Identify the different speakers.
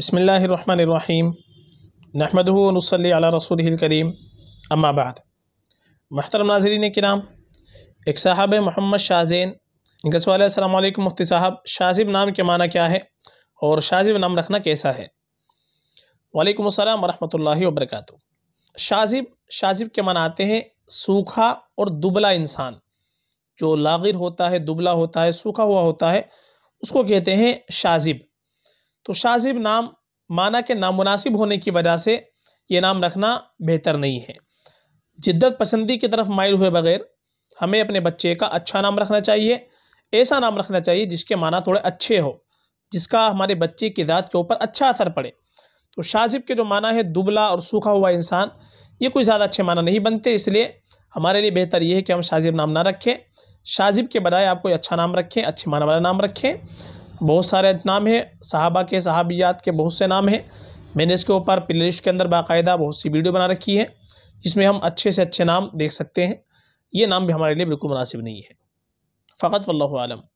Speaker 1: बसमीम अला रसूल करीम अम्माबाद महतरम नाजरीन कराम एक साहब है मोहम्मद शाहजैन इनका सवाल है अल्लाम मुफ्ती साहब शाजिब नाम के माना क्या है और शाजिब नाम रखना कैसा है वालेकुम अस्सलाम वरहमतुल्लाहि वबरकत शाजिब शाजिब के माना आते हैं सूखा और दुबला इंसान जो लागिर होता है दुबला होता है सूखा हुआ होता है उसको कहते हैं शाजिब तो शाजिब नाम माना के नामुनासिब होने की वजह से ये नाम रखना बेहतर नहीं है जिद्दत पसंदी की तरफ मायल हुए बगैर हमें अपने बच्चे का अच्छा नाम रखना चाहिए ऐसा नाम रखना चाहिए जिसके माना थोड़े अच्छे हो जिसका हमारे बच्चे की ज़ात के ऊपर अच्छा असर पड़े तो शाहजिब के जो माना है दुबला और सूखा हुआ इंसान ये कोई ज़्यादा अच्छे माना नहीं बनते इसलिए हमारे लिए बेहतर ये है कि हम शाहजिब नाम ना रखें शाहजिब के बजाय आप कोई अच्छा नाम रखें अच्छे माना वाला नाम रखें बहुत सारे नाम हैं साहबा के सहाबियात के बहुत से नाम हैं मैंने इसके ऊपर प्लेलिस्ट के अंदर बाकायदा बहुत सी वीडियो बना रखी है जिसमें हम अच्छे से अच्छे नाम देख सकते हैं ये नाम भी हमारे लिए बिल्कुल मुनासिब नहीं है फ़कत वल्लम